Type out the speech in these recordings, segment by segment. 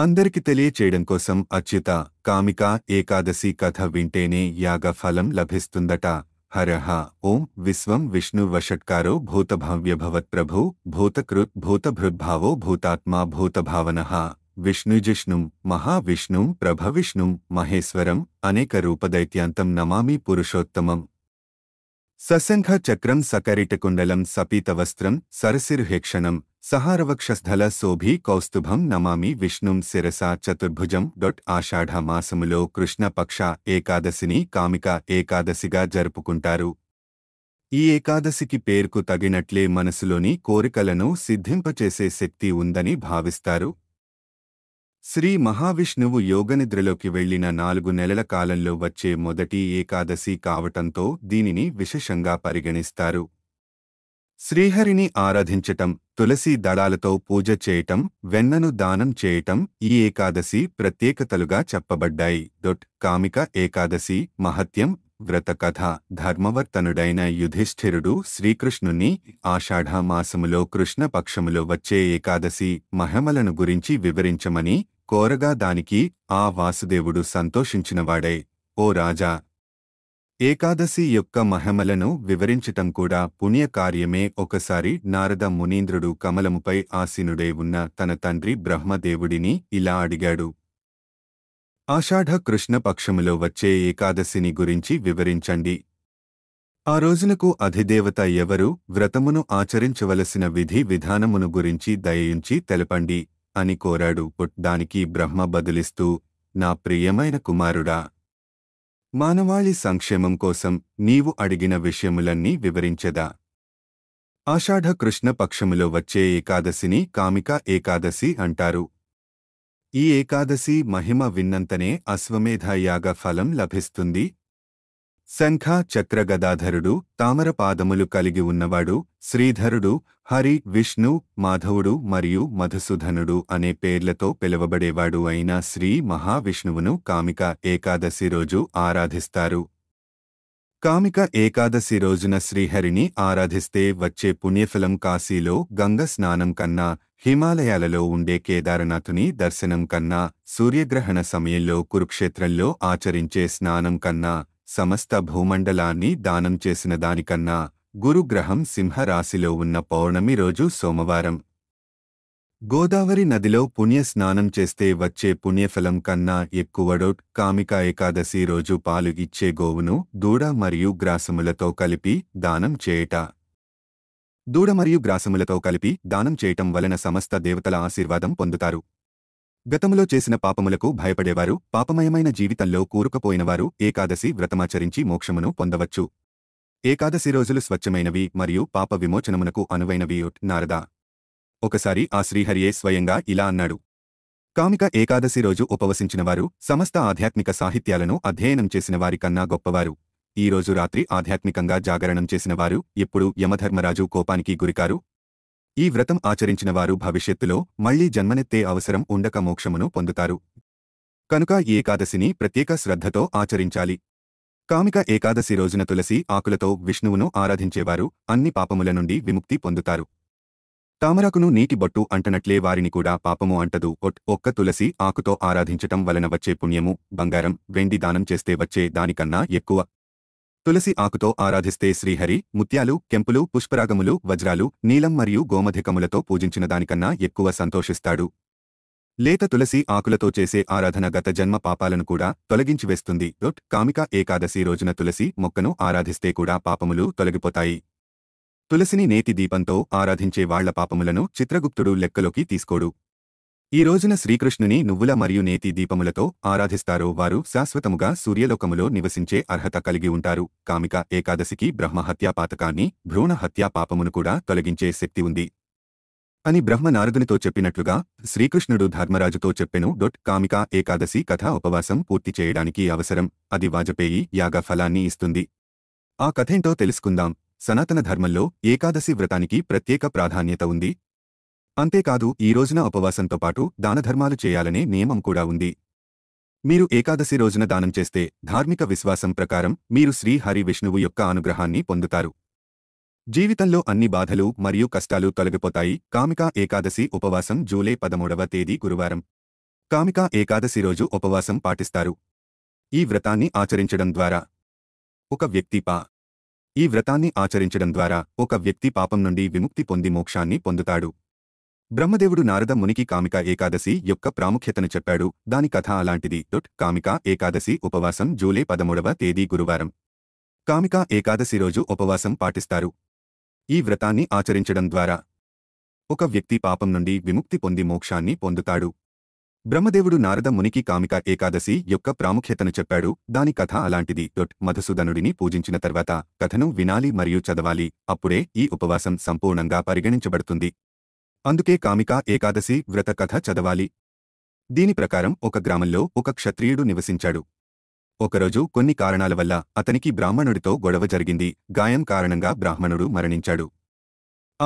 అందరికి తెలియచేయడం కోసం అచ్యుత కామిక ఏకాదశి కథ వింటేనే యాగ ఫలం లభిస్తుందట హరహ ఓం విశ్వం విష్ణు వషట్కారో భూతభావ్యభవత్ప్రభు భూతకృత్ భూతభృద్భావో భూతాత్మా భూతభావన విష్ణుజిష్ణు మహావిష్ణు ప్రభవిష్ణుం మహేశ్వరం అనేక రూపదైత్యాంతం నమామి పురుషోత్తమం ససంఘ చక్రం సకరిటకుండలం సపీతవస్త్రం సరసిర్హేక్షణం సహారవక్షస్థల శోభి కౌస్తుభం నమామి విష్ణుం శిరసా చతుర్భుజం డొట్ ఆషాఢ మాసములో కృష్ణపక్ష ఏకాదశిని కామిక ఏకాదశిగా జరుపుకుంటారు ఈ ఏకాదశికి పేరుకు తగినట్లే మనసులోని కోరికలను సిద్ధింపచేసే శక్తి ఉందని భావిస్తారు శ్రీ మహావిష్ణువు యోగనిద్రలోకి వెళ్లిన నాలుగు నెలల కాలంలో వచ్చే మొదటి ఏకాదశి కావటంతో దీనిని విశేషంగా పరిగణిస్తారు శ్రీహరిని ఆరాధించటం తులసి దళాలతో పూజ చేయటం వెన్నను దానం చేయటం ఈ ఏకాదశి ప్రత్యేకతలుగా చెప్పబడ్డాయి దొట్ కామిక ఏకాదశి మహత్యం వ్రతకథ ధర్మవర్తనుడైన యుధిష్ఠిరుడు శ్రీకృష్ణుని ఆషాఢ మాసములో కృష్ణపక్షములో వచ్చే ఏకాదశి మహిమలను గురించి వివరించమని కోరగా దానికి ఆ వాసుదేవుడు సంతోషించినవాడై ఓ రాజా ఏకాదశి యొక్క మహిమలను వివరించటం కూడా పుణ్యకార్యమే ఒకసారి నారద మునీంద్రుడు కమలముపై ఆసీనుడై ఉన్న తన తండ్రి బ్రహ్మదేవుడిని ఇలా అడిగాడు ఆషాఢ కృష్ణపక్షములో వచ్చే ఏకాదశిని గురించి వివరించండి ఆ రోజునకు అధిదేవత ఎవరు వ్రతమును ఆచరించవలసిన విధి విధానమును గురించి దయయుంచి తెలపండి అని కోరాడు దానికి బ్రహ్మ బదులిస్తూ నా ప్రియమైన కుమారుడా మానవాళి సంక్షేమం కోసం నీవు అడిగిన విషయములన్నీ వివరించెదా ఆషాఢ కృష్ణ పక్షములో వచ్చే ఏకాదశిని కామిక ఏకాదశి అంటారు ఈ ఏకాదశి మహిమ విన్నంతనే అశ్వమేధయాగ ఫలం లభిస్తుంది శంఖ చక్రగదాధరుడు తామరపాదములు కలిగి ఉన్నవాడు శ్రీధరుడు హరి విష్ణు మాధవుడు మరియు మధుసూధనుడు అనే పేర్లతో పిలువబడేవాడు అయిన శ్రీ మహావిష్ణువును కామిక ఏకాదశి రోజు ఆరాధిస్తారు కామిక ఏకాదశి రోజున శ్రీహరిని ఆరాధిస్తే వచ్చే పుణ్యఫలం కాశీలో గంగ స్నానం కన్నా హిమాలయాలలో ఉండే కేదారనాథుని దర్శనం కన్నా సూర్యగ్రహణ సమయంలో కురుక్షేత్రంలో ఆచరించే స్నానం కన్నా సమస్త భూమండలాన్ని దానం చేసిన దానికన్నా గురుగ్రహం సింహరాశిలో ఉన్న పౌర్ణమి రోజు సోమవారం గోదావరి నదిలో పుణ్య స్నానం చేస్తే వచ్చే పుణ్యఫలం కన్నా ఎక్కువడోట్ కామిక ఏకాదశి రోజు పాలు ఇచ్చే గోవును దూడ మరియు గ్రాసములతో కలిపి దానం చేయట దూడ మరియు గ్రాసములతో కలిపి దానం చేయటం వలన సమస్త దేవతల ఆశీర్వాదం పొందుతారు గతములో చేసిన పాపములకు భయపడేవారు పాపమయమైన జీవితంలో కూరుకపోయినవారు ఏకాదశి వ్రతమాచరించి మోక్షమును పొందవచ్చు ఏకాదశి రోజులు స్వచ్ఛమైనవి మరియు పాప విమోచనమునకు అనువైనవి నారదా ఒకసారి ఆ శ్రీహరియే స్వయంగా ఇలా అన్నాడు కామిక ఏకాదశి రోజు ఉపవసించినవారు సమస్త ఆధ్యాత్మిక సాహిత్యాలను అధ్యయనం చేసిన వారికన్నా గొప్పవారు ఈరోజు రాత్రి ఆధ్యాత్మికంగా జాగరణం చేసినవారు ఎప్పుడూ యమధర్మరాజు కోపానికి గురికారు ఈ వ్రతం ఆచరించిన వారు భవిష్యత్తులో మళ్లీ జన్మనెత్తే అవసరం ఉండక మోక్షమును పొందుతారు కనుక ఈ ఏకాదశిని ప్రత్యేక శ్రద్ధతో ఆచరించాలి కామిక ఏకాదశి రోజున తులసి ఆకులతో విష్ణువును ఆరాధించేవారు అన్ని పాపముల నుండి విముక్తి పొందుతారు తామరాకును నీటి బొట్టు అంటనట్లే వారిని కూడా పాపము అంటదు ఒట్ ఒక్క తులసి ఆకుతో ఆరాధించటం వలన వచ్చే పుణ్యము బంగారం వెండి దానం చేస్తే వచ్చే దానికన్నా ఎక్కువ తులసి ఆకుతో ఆరాధిస్తే శ్రీహరి ముత్యాలు కెంపులు పుష్పరాగములు వజ్రాలు నీలం మరియు గోమధికములతో పూజించిన దానికన్నా ఎక్కువ సంతోషిస్తాడు లేత తులసి ఆకులతో చేసే ఆరాధన గత జన్మ పాపాలను కూడా తొలగించి వేస్తుంది డొట్ కామిక ఏకాదశి రోజున తులసి మొక్కను ఆరాధిస్తే కూడా పాపములు తొలగిపోతాయి తులసిని నేతి దీపంతో ఆరాధించే వాళ్ల పాపములను చిత్రగుప్తుడు లెక్కలోకి తీసుకోడు ఈ రోజున శ్రీకృష్ణుని నువ్వుల మరియు నేతి దీపములతో ఆరాధిస్తారో వారు శాశ్వతముగా సూర్యలోకములో నివసించే అర్హత కలిగి ఉంటారు కామిక ఏకాదశికి బ్రహ్మహత్యా పాతకాన్ని భ్రూణ హత్యా పాపమును కూడా తొలగించే శక్తి ఉంది అని బ్రహ్మ నారదునితో చెప్పినట్లుగా శ్రీకృష్ణుడు ధర్మరాజుతో చెప్పెను డొట్ కామిక ఏకాదశి కథ ఉపవాసం పూర్తి చేయడానికి అవసరం అది వాజపేయి యాగ ఫలాన్ని ఇస్తుంది ఆ కథేంటో తెలుసుకుందాం సనాతన ధర్మంలో ఏకాదశి వ్రతానికి ప్రత్యేక ప్రాధాన్యత ఉంది అంతేకాదు ఈ రోజున ఉపవాసంతో పాటు దానధర్మాలు చేయాలనే నియమం కూడా ఉంది మీరు ఏకాదశి రోజున దానం చేస్తే ధార్మిక విశ్వాసం ప్రకారం మీరు శ్రీహరి విష్ణువు యొక్క అనుగ్రహాన్ని పొందుతారు జీవితంలో అన్ని బాధలు మరియు కష్టాలు తొలగిపోతాయి కామికా ఏకాదశి ఉపవాసం జూలై పదమూడవ తేదీ గురువారం కామికా ఏకాదశి రోజు ఉపవాసం పాటిస్తారు ఈ వ్రతాన్ని ఆచరించడం ద్వారా ఒక వ్యక్తి పా ఈ వ్రతాన్ని ఆచరించడం ద్వారా ఒక వ్యక్తి పాపం నుండి విముక్తి పొంది మోక్షాన్ని పొందుతాడు బ్రహ్మదేవుడు నారద మునికి కామిక ఏకాదశి యొక్క ప్రాముఖ్యతను చెప్పాడు దాని కథ అలాంటిది డొట్ కామిక ఏకాదశి ఉపవాసం జూలై పదమూడవ తేదీ గురువారం కామిక ఏకాదశి రోజు ఉపవాసం పాటిస్తారు ఈ వ్రతాన్ని ఆచరించడం ద్వారా ఒక వ్యక్తి పాపం నుండి విముక్తి పొంది మోక్షాన్ని పొందుతాడు బ్రహ్మదేవుడు నారద మునికి కామిక ఏకాదశి యొక్క ప్రాముఖ్యతను చెప్పాడు దాని కథ అలాంటిది డొట్ మధుసూదనుడిని పూజించిన తర్వాత కథను వినాలి మరియు చదవాలి అప్పుడే ఈ ఉపవాసం సంపూర్ణంగా పరిగణించబడుతుంది అందుకే కామిక ఏకాదశి వ్రత కథ చదవాలి దీని ప్రకారం ఒక గ్రామంలో ఒక క్షత్రియుడు నివసించాడు ఒకరోజు కొన్ని కారణాల వల్ల అతనికి బ్రాహ్మణుడితో గొడవ జరిగింది గాయం కారణంగా బ్రాహ్మణుడు మరణించాడు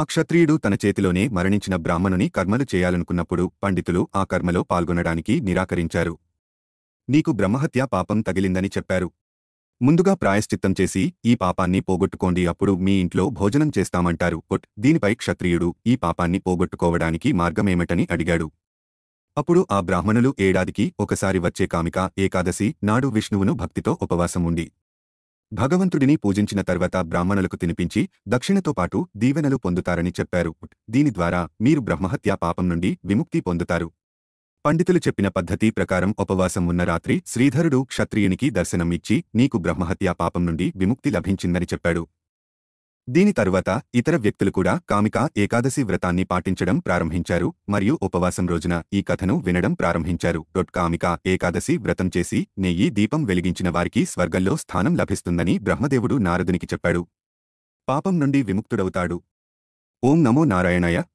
ఆ క్షత్రియుడు తన చేతిలోనే మరణించిన బ్రాహ్మణుని కర్మలు చేయాలనుకున్నప్పుడు పండితులు ఆ కర్మలో పాల్గొనడానికి నిరాకరించారు నీకు బ్రహ్మహత్యా పాపం తగిలిందని చెప్పారు ముందుగా ప్రాయశ్చిత్తం చేసి ఈ పాపాన్ని పోగొట్టుకోండి అప్పుడు మీ ఇంట్లో భోజనం చేస్తామంటారు కొట్ దీనిపై క్షత్రియుడు ఈ పాపాన్ని పోగొట్టుకోవడానికి మార్గమేమిటని అడిగాడు అప్పుడు ఆ బ్రాహ్మణులు ఏడాదికి ఒకసారి వచ్చే కామిక ఏకాదశి నాడు విష్ణువును భక్తితో ఉపవాసం ఉండి భగవంతుడిని పూజించిన తర్వాత బ్రాహ్మణులకు తినిపించి దక్షిణతో పాటు దీవెనలు పొందుతారని చెప్పారు దీని ద్వారా మీరు బ్రహ్మహత్యా పాపం నుండి విముక్తి పొందుతారు పండితులు చెప్పిన పద్ధతి ప్రకారం ఉపవాసం ఉన్న రాత్రి శ్రీధరుడు క్షత్రియునికి దర్శనం ఇచ్చి నీకు బ్రహ్మహత్యా పాపం నుండి విముక్తి లభించిందని చెప్పాడు దీని తరువాత ఇతర వ్యక్తులు కూడా కామిక ఏకాదశి వ్రతాన్ని పాటించడం ప్రారంభించారు మరియు ఉపవాసం రోజున ఈ కథను వినడం ప్రారంభించారు డొట్ కామిక ఏకాదశి వ్రతం చేసి నెయ్యి దీపం వెలిగించిన వారికి స్వర్గంలో స్థానం లభిస్తుందని బ్రహ్మదేవుడు నారదునికి చెప్పాడు పాపం నుండి విముక్తుడవుతాడు ఓం నమో నారాయణయ